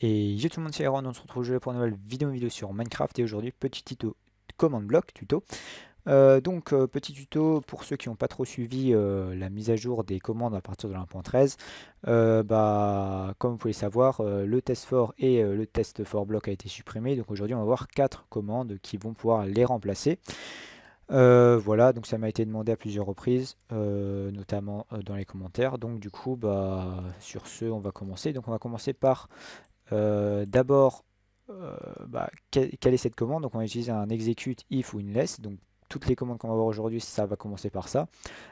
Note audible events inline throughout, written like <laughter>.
Et yo tout le monde, c'est Aaron, on se retrouve aujourd'hui pour une nouvelle vidéo, vidéo sur Minecraft. Et aujourd'hui, petit tuto, commande bloc, tuto. Euh, donc, euh, petit tuto pour ceux qui n'ont pas trop suivi euh, la mise à jour des commandes à partir de 1.13. bah, comme vous pouvez le savoir, le test fort et le test for bloc a été supprimé. Donc aujourd'hui, on va voir quatre commandes qui vont pouvoir les remplacer. voilà, donc ça m'a été demandé à plusieurs reprises, notamment dans les commentaires. Donc du coup, bah, sur ce, on va commencer. Donc on va commencer par euh, d'abord, euh, bah, quelle est cette commande Donc on va utiliser un execute, if ou less. Donc toutes les commandes qu'on va voir aujourd'hui, ça va commencer par ça.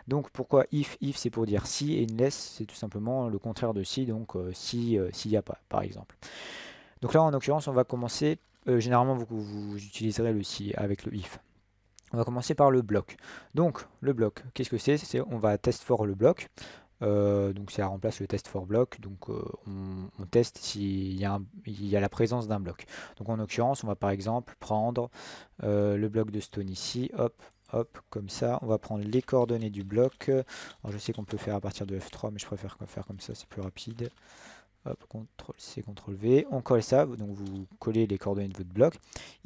Donc pourquoi if If c'est pour dire si et less c'est tout simplement le contraire de si, donc euh, si s'il n'y a pas par exemple. Donc là en l'occurrence on va commencer, généralement vous, vous, utiliserez le si avec le if. On va commencer par le bloc. Donc le bloc, qu'est-ce que c'est On va test for le bloc. Euh, donc ça remplace le test for block. Donc euh, on, teste s'il y, a la présence d'un bloc. Donc en l'occurrence, on va par exemple prendre euh, le bloc de stone ici. Hop, hop, comme ça. On va prendre les coordonnées du bloc. Alors je sais qu'on peut faire à partir de F3, mais je préfère faire comme ça, c'est plus rapide. Hop, CTRL C, CTRL V, on colle ça, donc vous collez les coordonnées de votre bloc.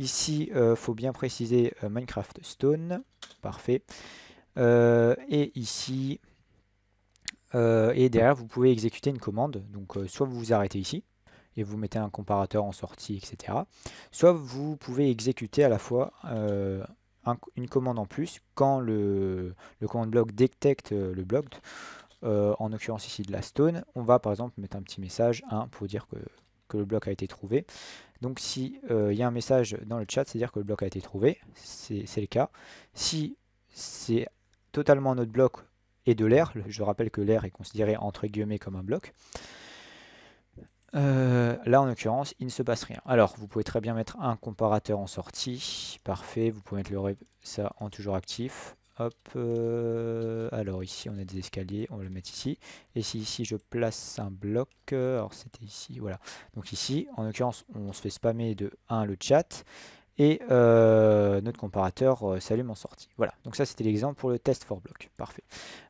Ici, il euh, faut bien préciser Minecraft Stone, parfait. et ici, euh, et derrière vous pouvez exécuter une commande. Donc euh, soit vous vous arrêtez ici et vous mettez un comparateur en sortie, etc. Soit vous pouvez exécuter à la fois euh, une commande en plus quand le, le command block détecte le bloc. en l'occurrence ici de la stone, on va par exemple mettre un petit message 1 pour dire que, le bloc a été trouvé. Donc si il y a un message dans le chat, c'est-à-dire que le bloc a été trouvé, c'est le cas. Si c'est totalement notre bloc, et de l'air. Je rappelle que l'air est considéré entre guillemets comme un bloc. Euh, là, en l'occurrence, il ne se passe rien. Alors, vous pouvez très bien mettre un comparateur en sortie. Parfait. Vous pouvez mettre le, ça en toujours actif. Hop. Euh, alors, ici, on a des escaliers. On va le mettre ici. Et si ici, je place un bloc. Euh, alors, c'était ici. Voilà. Donc, ici, en l'occurrence, on se fait spammer de 1 le chat et euh, notre comparateur euh, s'allume en sortie. Voilà, donc ça c'était l'exemple pour le test for block. Parfait.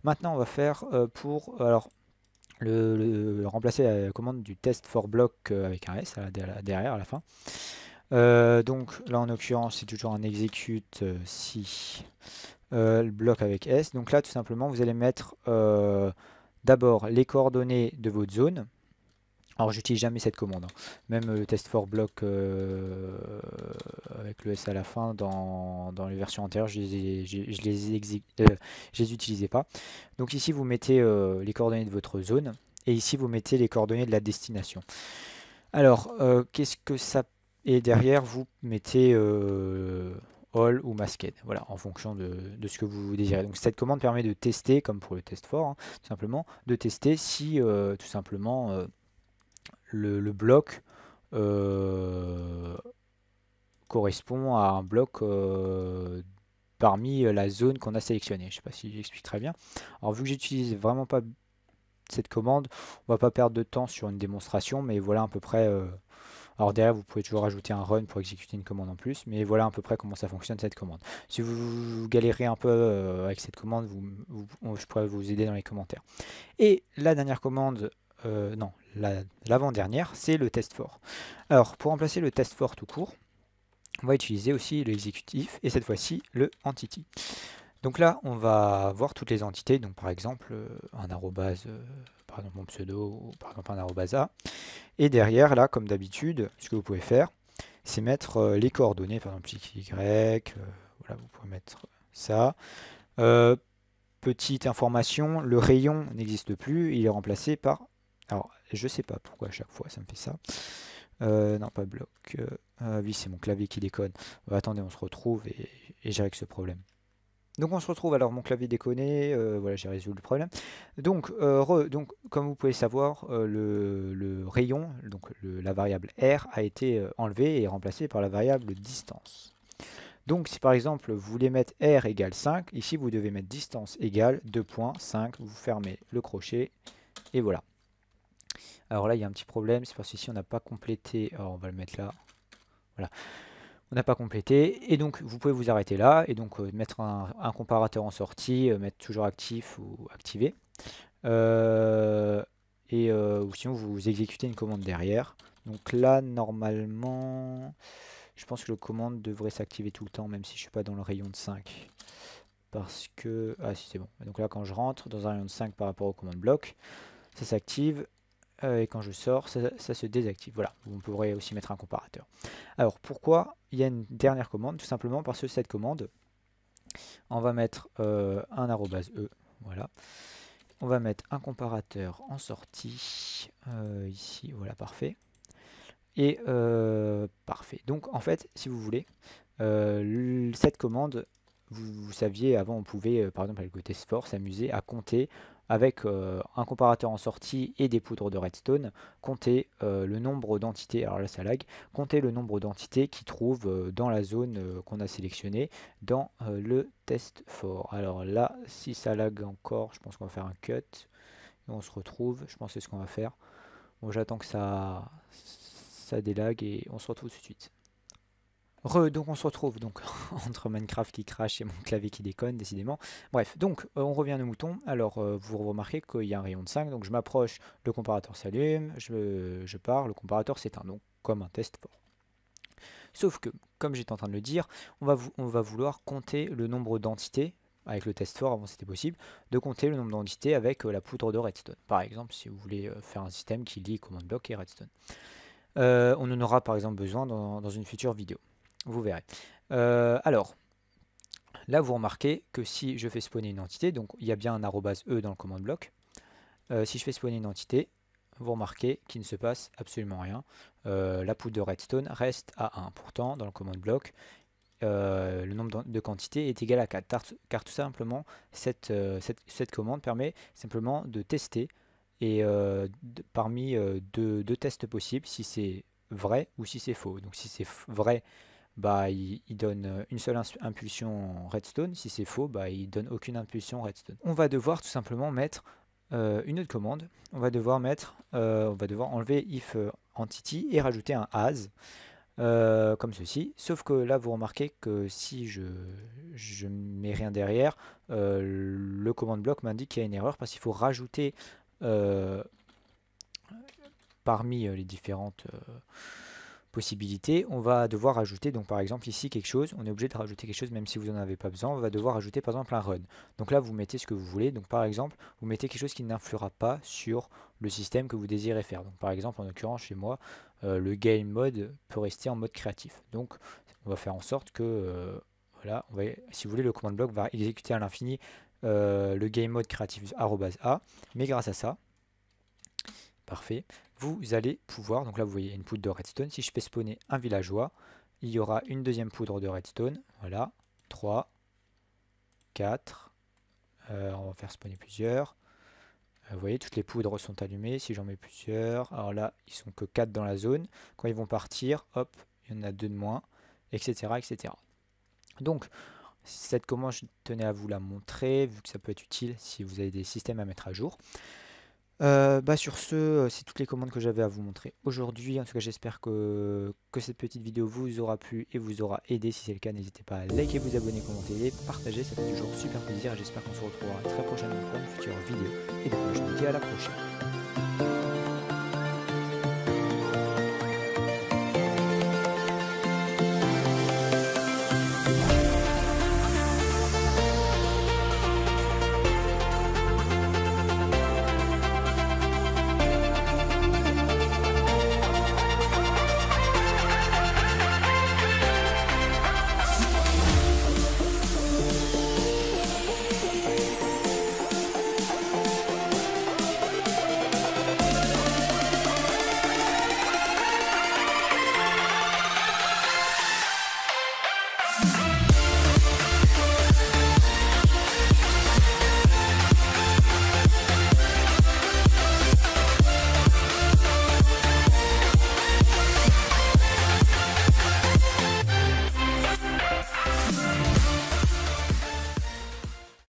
Maintenant on va faire euh, pour alors le, remplacer la commande du test for block avec un S derrière à la fin. donc là en l'occurrence c'est toujours un execute si le bloc avec S. Donc là tout simplement vous allez mettre d'abord les coordonnées de votre zone alors j'utilise jamais cette commande, hein. même le euh, test for block euh, avec le S à la fin dans, les versions antérieures, je ne euh, les, utilisais pas. Donc ici vous mettez les coordonnées de votre zone et ici vous mettez les coordonnées de la destination. Alors qu'est-ce que ça et derrière vous mettez all ou masked, voilà, en fonction de, ce que vous désirez. Donc cette commande permet de tester, comme pour le test for, hein, tout simplement, de tester si tout simplement le, bloc euh, correspond à un bloc euh, parmi euh, la zone qu'on a sélectionné. Je ne sais pas si j'explique très bien. Alors vu que j'utilise vraiment pas cette commande, on ne va pas perdre de temps sur une démonstration, mais voilà à peu près... alors derrière, vous pouvez toujours ajouter un run pour exécuter une commande en plus, mais voilà à peu près comment ça fonctionne cette commande. Si vous, galérez un peu avec cette commande, je pourrais vous aider dans les commentaires. Et la dernière commande, non, l'avant-dernière, c'est le test fort. Alors, pour remplacer le test fort tout court, on va utiliser aussi l'exécutif et cette fois-ci le entity. Donc là, on va voir toutes les entités, donc par exemple euh, un arrobase, euh, par exemple mon pseudo, ou par exemple un arrobase A. Et derrière, là, comme d'habitude, ce que vous pouvez faire, c'est mettre euh, les coordonnées, par exemple Y, voilà, vous pouvez mettre ça. petite information, le rayon n'existe plus, il est remplacé par... Alors, je sais pas pourquoi à chaque fois ça me fait ça. Euh, non, pas bloc. Euh, ah oui, c'est mon clavier qui déconne. Euh, attendez, on se retrouve et, et avec ce problème. Donc on se retrouve, alors mon clavier déconné, voilà j'ai résolu le problème. Donc, donc comme vous pouvez le savoir, le, rayon, donc la variable R a été enlevée et remplacée par la variable distance. Donc si par exemple vous voulez mettre R égale 5, ici vous devez mettre distance égale 2.5, vous fermez le crochet et voilà. Alors là, il y a un petit problème, c'est parce que si on n'a pas complété, alors on va le mettre là, voilà, on n'a pas complété, et donc vous pouvez vous arrêter là, et donc euh, mettre un, comparateur en sortie, euh, mettre toujours actif ou activé, euh, et ou sinon vous exécutez une commande derrière. Donc là, normalement, je pense que le commande devrait s'activer tout le temps, même si je ne suis pas dans le rayon de 5 parce que... Ah si c'est bon. Donc là quand je rentre dans un rayon de 5 par rapport au commande bloc, ça s'active. Euh, et quand je sors, ça, se désactive. Voilà, vous pourrez aussi mettre un comparateur. Alors pourquoi il y a une dernière commande Tout simplement parce que cette commande, on va mettre euh, un arrobase E, voilà. On va mettre un comparateur en sortie, euh, ici, voilà, parfait. Et parfait. Donc en fait, si vous voulez, cette commande, vous, saviez, avant, on pouvait, euh, par exemple, avec le test fort, s'amuser à compter avec euh, un comparateur en sortie et des poudres de redstone, compter euh, le nombre d'entités, alors là ça lag, compter le nombre d'entités qui trouvent dans la zone qu'on a sélectionnée dans le test fort. Alors là, si ça lag encore, je pense qu'on va faire un cut, et on se retrouve, je pense que c'est ce qu'on va faire. Bon, j'attends que ça, ça délague et on se retrouve tout de suite donc on se retrouve donc <laughs> entre Minecraft qui crache et mon clavier qui déconne décidément. Bref, donc euh, on revient au mouton. Alors euh, vous remarquez qu'il y a un rayon de 5, donc je m'approche, le comparateur s'allume, je, pars, le comparateur s'éteint, donc comme un test fort. Sauf que, comme j'étais en train de le dire, on va, vouloir compter le nombre d'entités, avec le test fort avant c'était possible, de compter le nombre d'entités avec euh, la poudre de redstone. Par exemple, si vous voulez faire un système qui lie command block et redstone. on en aura par exemple besoin dans une future vidéo. Vous verrez. Euh, alors, là, vous remarquez que si je fais spawner une entité, donc il y a bien un arrobase E dans le commande bloc euh, si je fais spawner une entité, vous remarquez qu'il ne se passe absolument rien. Euh, la poudre de redstone reste à 1. Pourtant, dans le commande bloc le nombre de quantités est égal à 4. Car, tout simplement, cette, commande permet simplement de tester. Et parmi deux, tests possibles, si c'est vrai ou si c'est faux. Donc si c'est vrai, bah, il, donne euh, une seule impulsion redstone. Si c'est faux, bah, il donne aucune impulsion redstone. On va devoir tout simplement mettre euh, une autre commande. On va devoir mettre, euh, on va devoir enlever if entity et rajouter un as. comme ceci, sauf que là vous remarquez que si je je mets rien derrière, le commande block m'indique qu'il y a une erreur parce qu'il faut rajouter parmi les différentes on va devoir ajouter donc par exemple ici quelque chose, on est obligé de rajouter quelque chose même si vous n'en avez pas besoin, on va devoir ajouter par exemple un run. Donc là vous mettez ce que vous voulez, donc par exemple vous mettez quelque chose qui n'influera pas sur le système que vous désirez faire. Donc par exemple en l'occurrence chez moi, euh, le game mode peut rester en mode créatif. Donc on va faire en sorte que, euh, voilà, on va, si vous voulez le command block va exécuter à l'infini euh, le game mode créatif A, mais grâce à ça, Parfait. Vous allez pouvoir, donc là vous voyez une poudre de redstone. Si je fais spawner un villageois, il y aura une deuxième poudre de redstone. Voilà. 3, 4. Euh, on va faire spawner plusieurs. Euh, vous voyez, toutes les poudres sont allumées. Si j'en mets plusieurs, alors là, ils sont que 4 dans la zone. Quand ils vont partir, hop, il y en a deux de moins, etc. etc. Donc, cette commande, je tenais à vous la montrer, vu que ça peut être utile si vous avez des systèmes à mettre à jour. Euh, bah, sur ce, euh, c'est toutes les commandes que j'avais à vous montrer aujourd'hui. En tout cas, j'espère que, que cette petite vidéo vous aura plu et vous aura aidé. Si c'est le cas, n'hésitez pas à liker, vous abonner, commenter et partager. Ça fait toujours super plaisir j'espère qu'on se retrouvera très prochainement pour une future vidéo. Et donc, je vous dis à la prochaine.